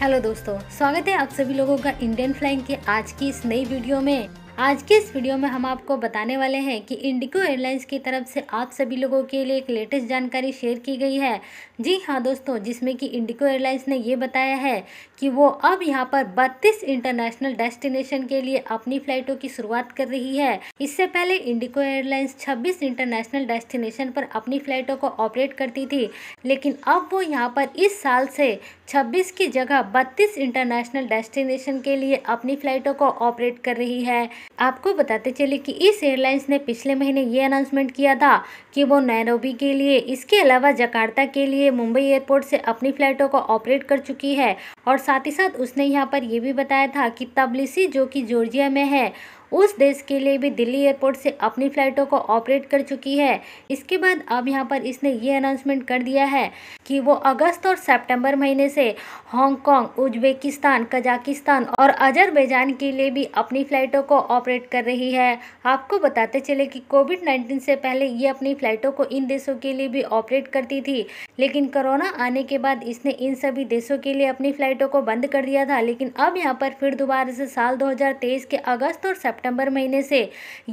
hello दोस्तों स्वागत है आप सभी लोगों का इंडियन फ्लाइंग के आज की इस नई वीडियो में आज के इस वीडियो में हम आपको बताने वाले हैं कि इंडिगो एयरलाइंस की तरफ से आप सभी लोगों के लिए एक लेटेस्ट जानकारी शेयर की गई है जी हाँ दोस्तों जिसमें कि इंडिगो एयरलाइंस ने ये बताया है कि वो अब यहाँ पर 32 इंटरनेशनल डेस्टिनेशन के लिए अपनी फ़्लाइटों की शुरुआत कर रही है इससे पहले इंडिगो एयरलाइंस छब्बीस इंटरनेशनल डेस्टिनेशन पर अपनी फ़्लाइटों को ऑपरेट करती थी लेकिन अब वो यहाँ पर इस साल से छब्बीस की जगह बत्तीस इंटरनेशनल डेस्टिनेशन के लिए अपनी फ़्लाइटों को ऑपरेट कर रही है आपको बताते चले कि इस एयरलाइंस ने पिछले महीने ये अनाउंसमेंट किया था कि वो नैरोबी के लिए इसके अलावा जकार्ता के लिए मुंबई एयरपोर्ट से अपनी फ़्लाइटों को ऑपरेट कर चुकी है और साथ ही साथ उसने यहाँ पर यह भी बताया था कि तबलिसी जो कि जॉर्जिया में है उस देश के लिए भी दिल्ली एयरपोर्ट से अपनी फ़्लाइटों को ऑपरेट कर चुकी है इसके बाद अब यहाँ पर इसने ये अनाउंसमेंट कर दिया है कि वो अगस्त और सेप्टेम्बर महीने से हांगकॉन्ग उज्बेकिस्तान कजाकिस्तान और अजरबैजान के लिए भी अपनी फ़्लाइटों को ऑपरेट कर रही है आपको बताते चले कि कोविड नाइन्टीन से पहले ये अपनी फ़्लाइटों को इन देशों के लिए भी ऑपरेट करती थी लेकिन कोरोना आने के बाद इसने इन सभी देशों के लिए अपनी फ़्लाइटों को बंद कर दिया था लेकिन अब यहाँ पर फिर दोबारा से साल 2023 के अगस्त और सितंबर महीने से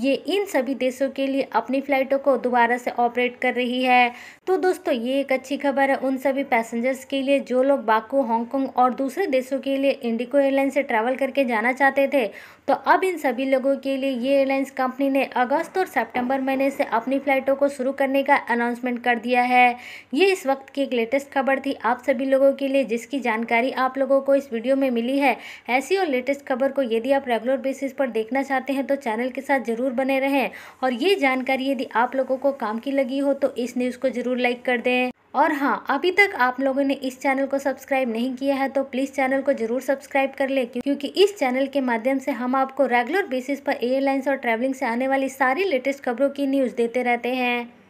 ये इन सभी देशों के लिए अपनी फ़्लाइटों को दोबारा से ऑपरेट कर रही है तो दोस्तों ये एक अच्छी खबर है उन सभी पैसेंजर्स के लिए जो लोग बाकू हांगकॉन्ग और दूसरे देशों के लिए इंडिको एयरलाइन से ट्रैवल करके जाना चाहते थे तो अब इन सभी लोगों के लिए ये एयरलाइंस कंपनी ने अगस्त और सेप्टेम्बर महीने से अपनी फ़्लाइटों को शुरू करने का अनाउंसमेंट कर दिया है ये इस वक्त की एक लेटेस्ट खबर थी आप सभी लोगों के लिए जिसकी जानकारी आप लोगों को इस वीडियो में मिली है ऐसी और लेटेस्ट खबर को यदि आप रेगुलर बेसिस पर देखना चाहते चाहते हैं तो चैनल के साथ ज़रूर बने रहें और ये जानकारी यदि आप लोगों को काम की लगी हो तो इस न्यूज़ को ज़रूर लाइक कर दें और हाँ अभी तक आप लोगों ने इस चैनल को सब्सक्राइब नहीं किया है तो प्लीज़ चैनल को जरूर सब्सक्राइब कर ले क्योंकि इस चैनल के माध्यम से हम आपको रेगुलर बेसिस पर एयरलाइंस और ट्रैवलिंग से आने वाली सारी लेटेस्ट खबरों की न्यूज़ देते रहते हैं